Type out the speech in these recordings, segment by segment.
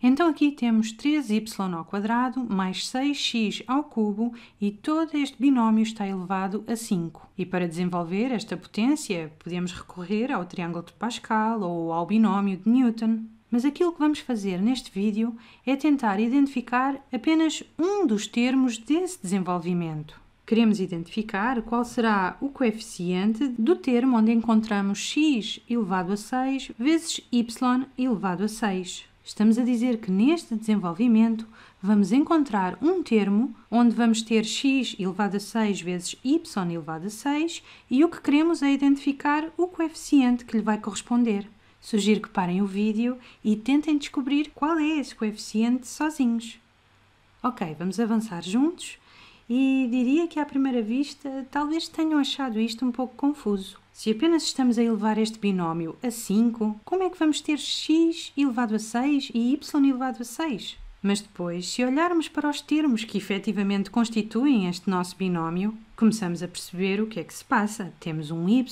Então aqui temos 3y ao quadrado mais 6x ao cubo e todo este binómio está elevado a 5. E para desenvolver esta potência, podemos recorrer ao triângulo de Pascal ou ao binómio de Newton. Mas aquilo que vamos fazer neste vídeo é tentar identificar apenas um dos termos desse desenvolvimento. Queremos identificar qual será o coeficiente do termo onde encontramos x elevado a 6 vezes y elevado a 6. Estamos a dizer que neste desenvolvimento vamos encontrar um termo onde vamos ter x elevado a 6 vezes y elevado a 6 e o que queremos é identificar o coeficiente que lhe vai corresponder. Sugiro que parem o vídeo e tentem descobrir qual é esse coeficiente sozinhos. Ok, vamos avançar juntos e diria que à primeira vista talvez tenham achado isto um pouco confuso. Se apenas estamos a elevar este binómio a 5, como é que vamos ter x elevado a 6 e y elevado a 6? Mas depois, se olharmos para os termos que efetivamente constituem este nosso binómio, começamos a perceber o que é que se passa. Temos um y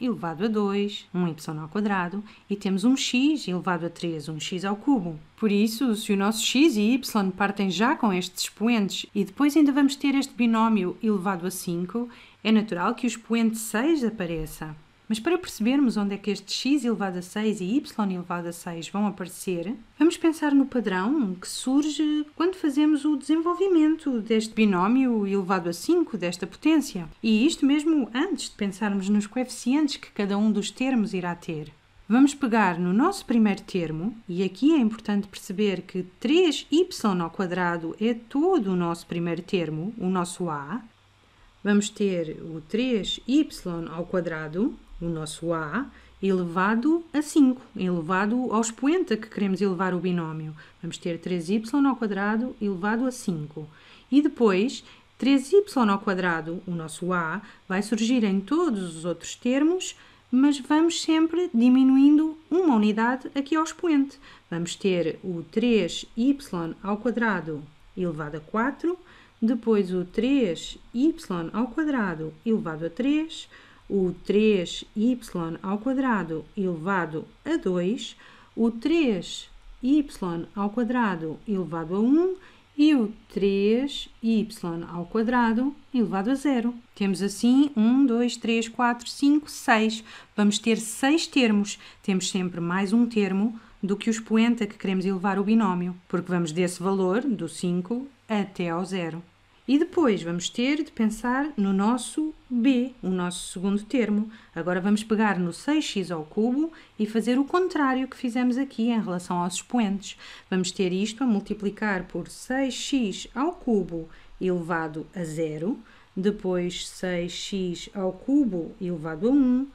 elevado a 2, um y ao quadrado, e temos um x elevado a 3, um x ao cubo. Por isso, se o nosso x e y partem já com estes expoentes e depois ainda vamos ter este binómio elevado a 5, é natural que o expoente 6 apareça. Mas para percebermos onde é que este x elevado a 6 e y elevado a 6 vão aparecer, vamos pensar no padrão que surge quando fazemos o desenvolvimento deste binómio elevado a 5 desta potência. E isto mesmo antes de pensarmos nos coeficientes que cada um dos termos irá ter. Vamos pegar no nosso primeiro termo, e aqui é importante perceber que 3y ao quadrado é todo o nosso primeiro termo, o nosso a. Vamos ter o 3y ao quadrado o nosso A, elevado a 5, elevado ao expoente que queremos elevar o binómio. Vamos ter 3y ao quadrado elevado a 5. E depois, 3y ao quadrado, o nosso a, vai surgir em todos os outros termos, mas vamos sempre diminuindo uma unidade aqui ao expoente. Vamos ter o 3y ao quadrado elevado a 4, depois o 3y ao quadrado elevado a 3, o 3y ao quadrado elevado a 2, o 3y ao quadrado elevado a 1 e o 3y ao quadrado elevado a 0. Temos assim 1, 2, 3, 4, 5, 6. Vamos ter 6 termos. Temos sempre mais um termo do que o expoente a que queremos elevar o binómio, porque vamos desse valor, do 5 até ao 0. E depois vamos ter de pensar no nosso b, o nosso segundo termo. Agora vamos pegar no 6x ao cubo e fazer o contrário que fizemos aqui em relação aos expoentes. Vamos ter isto a multiplicar por 6x ao cubo elevado a zero, depois 6x ao cubo elevado a 1,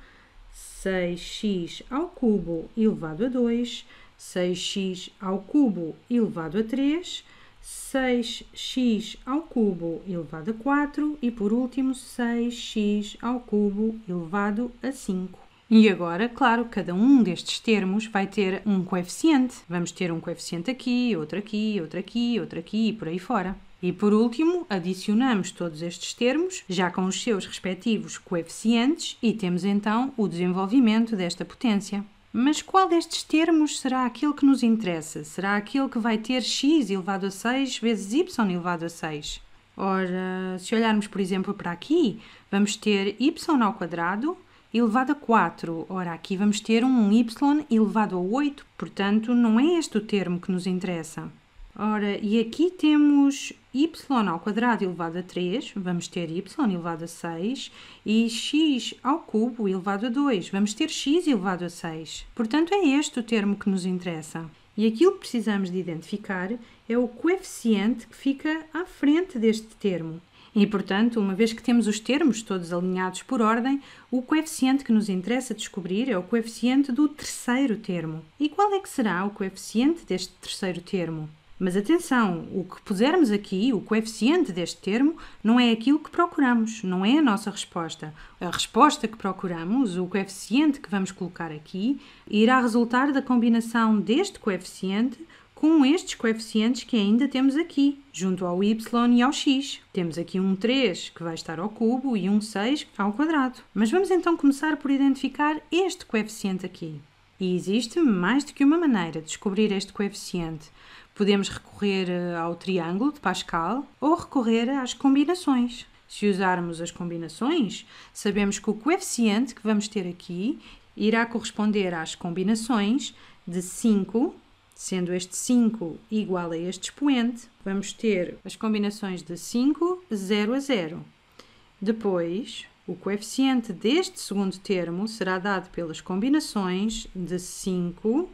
6x ao cubo elevado a 2, 6x ao cubo elevado a 3 6x ao cubo elevado a 4 e por último 6x ao cubo elevado a 5. E agora, claro, cada um destes termos vai ter um coeficiente. Vamos ter um coeficiente aqui, outro aqui, outro aqui, outro aqui e por aí fora. E por último, adicionamos todos estes termos, já com os seus respectivos coeficientes, e temos então o desenvolvimento desta potência. Mas qual destes termos será aquele que nos interessa? Será aquele que vai ter x elevado a 6 vezes y elevado a 6? Ora, se olharmos, por exemplo, para aqui, vamos ter y ao quadrado elevado a 4. Ora, aqui vamos ter um y elevado a 8, portanto, não é este o termo que nos interessa. Ora, e aqui temos y ao quadrado elevado a 3, vamos ter y elevado a 6, e x ao cubo elevado a 2, vamos ter x elevado a 6. Portanto, é este o termo que nos interessa. E aquilo que precisamos de identificar é o coeficiente que fica à frente deste termo. E, portanto, uma vez que temos os termos todos alinhados por ordem, o coeficiente que nos interessa descobrir é o coeficiente do terceiro termo. E qual é que será o coeficiente deste terceiro termo? Mas atenção, o que pusermos aqui, o coeficiente deste termo, não é aquilo que procuramos, não é a nossa resposta. A resposta que procuramos, o coeficiente que vamos colocar aqui, irá resultar da combinação deste coeficiente com estes coeficientes que ainda temos aqui, junto ao y e ao x. Temos aqui um 3 que vai estar ao cubo e um 6 ao quadrado. Mas vamos então começar por identificar este coeficiente aqui. E existe mais do que uma maneira de descobrir este coeficiente. Podemos recorrer eh, ao triângulo de Pascal ou recorrer às combinações. Se usarmos as combinações, sabemos que o coeficiente que vamos ter aqui irá corresponder às combinações de 5, sendo este 5 igual a este expoente, vamos ter as combinações de 5, 0 a 0. Depois, o coeficiente deste segundo termo será dado pelas combinações de 5,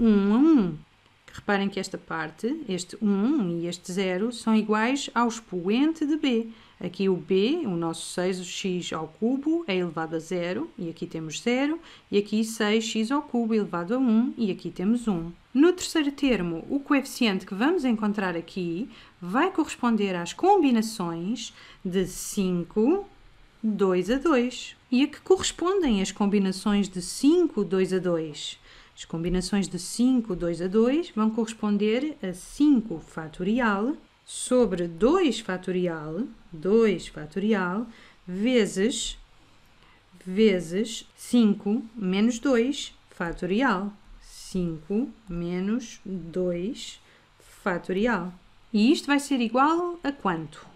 1 a 1. Reparem que esta parte, este 1 e este 0, são iguais ao expoente de b. Aqui o b, o nosso 6, o x ao cubo é elevado a 0, e aqui temos 0, e aqui 6x ao cubo elevado a 1, e aqui temos 1. No terceiro termo, o coeficiente que vamos encontrar aqui vai corresponder às combinações de 5, 2 a 2 e a que correspondem as combinações de 5, 2 a 2. As combinações de 5, 2 a 2 vão corresponder a 5 fatorial sobre 2 fatorial, 2 fatorial, vezes, vezes 5 menos 2 fatorial, 5 menos 2 fatorial. E isto vai ser igual a quanto?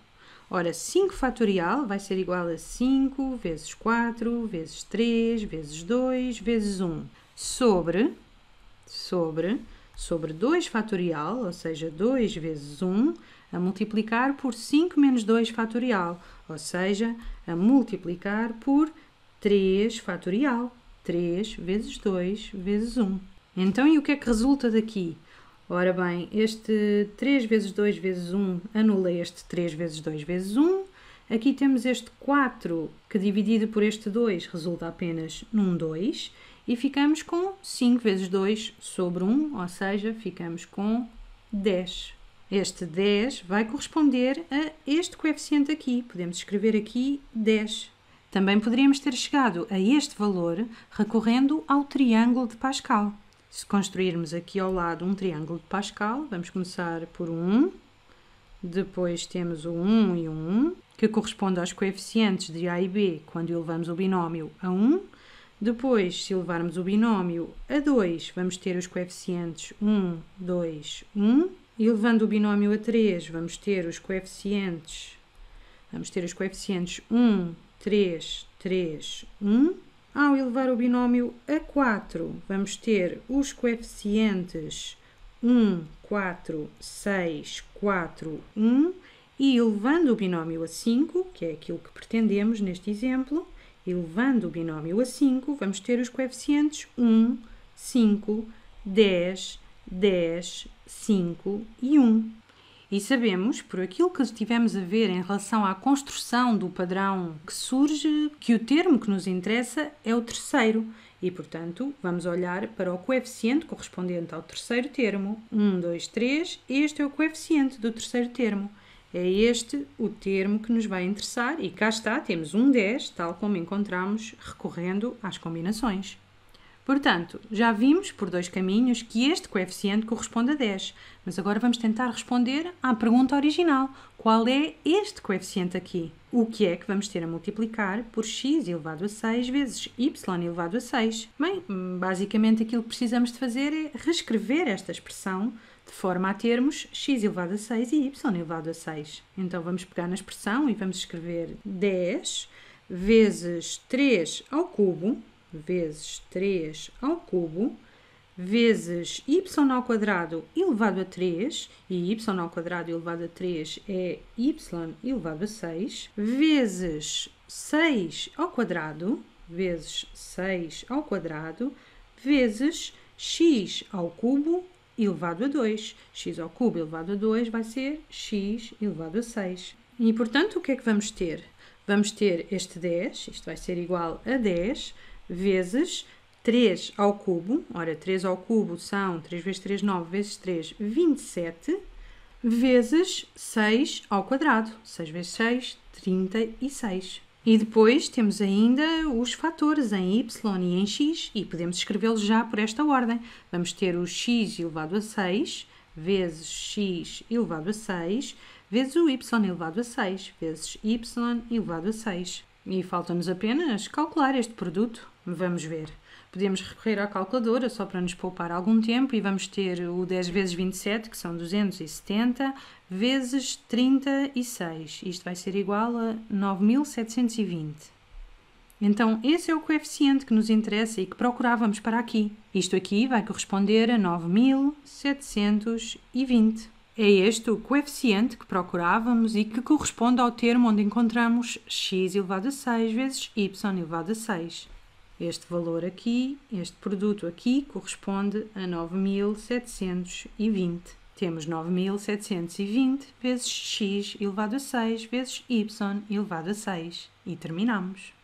Ora, 5 fatorial vai ser igual a 5 vezes 4 vezes 3 vezes 2 vezes 1 sobre, sobre, sobre 2 fatorial, ou seja, 2 vezes 1, a multiplicar por 5 menos 2 fatorial, ou seja, a multiplicar por 3 fatorial, 3 vezes 2 vezes 1. Então, e o que é que resulta daqui? Ora bem, este 3 vezes 2 vezes 1 anula este 3 vezes 2 vezes 1. Aqui temos este 4 que dividido por este 2 resulta apenas num 2 e ficamos com 5 vezes 2 sobre 1, ou seja, ficamos com 10. Este 10 vai corresponder a este coeficiente aqui. Podemos escrever aqui 10. Também poderíamos ter chegado a este valor recorrendo ao triângulo de Pascal se construirmos aqui ao lado um triângulo de Pascal, vamos começar por 1, depois temos o 1 e o 1, que corresponde aos coeficientes de A e B quando elevamos o binómio a 1. Depois, se levarmos o binómio a 2, vamos ter os coeficientes 1, 2, 1. E elevando o binómio a 3, vamos ter os coeficientes vamos ter os coeficientes 1, 3, 3, 1. Ao elevar o binómio a 4, vamos ter os coeficientes 1, 4, 6, 4, 1 e elevando o binómio a 5, que é aquilo que pretendemos neste exemplo, elevando o binómio a 5, vamos ter os coeficientes 1, 5, 10, 10, 5 e 1. E sabemos, por aquilo que estivemos a ver em relação à construção do padrão que surge, que o termo que nos interessa é o terceiro. E, portanto, vamos olhar para o coeficiente correspondente ao terceiro termo. 1, 2, 3, este é o coeficiente do terceiro termo. É este o termo que nos vai interessar e cá está, temos um 10, tal como encontramos recorrendo às combinações. Portanto, já vimos por dois caminhos que este coeficiente corresponde a 10, mas agora vamos tentar responder à pergunta original: qual é este coeficiente aqui? O que é que vamos ter a multiplicar por x elevado a 6 vezes y elevado a 6? Bem, basicamente aquilo que precisamos de fazer é reescrever esta expressão de forma a termos x elevado a 6 e y elevado a 6. Então vamos pegar na expressão e vamos escrever 10 vezes 3 ao cubo vezes 3 ao cubo vezes y ao quadrado elevado a 3, e y ao quadrado elevado a 3 é y elevado a 6, vezes 6 ao quadrado, vezes 6 ao quadrado, vezes x ao cubo elevado a 2. x ao cubo elevado a 2 vai ser x elevado a 6. E, portanto, o que é que vamos ter? Vamos ter este 10, isto vai ser igual a 10, vezes 3 ao cubo, ora, 3 ao cubo são 3 vezes 3, 9 vezes 3, 27, vezes 6 ao quadrado, 6 vezes 6, 36. E depois temos ainda os fatores em y e em x, e podemos escrevê-los já por esta ordem. Vamos ter o x elevado a 6, vezes x elevado a 6, vezes o y elevado a 6, vezes y elevado a 6. E falta-nos apenas calcular este produto. Vamos ver. Podemos recorrer à calculadora só para nos poupar algum tempo e vamos ter o 10 vezes 27, que são 270, vezes 36. Isto vai ser igual a 9.720. Então, esse é o coeficiente que nos interessa e que procurávamos para aqui. Isto aqui vai corresponder a 9.720. É este o coeficiente que procurávamos e que corresponde ao termo onde encontramos x elevado a 6 vezes y elevado a 6. Este valor aqui, este produto aqui, corresponde a 9.720. Temos 9.720 vezes x elevado a 6 vezes y elevado a 6 e terminamos.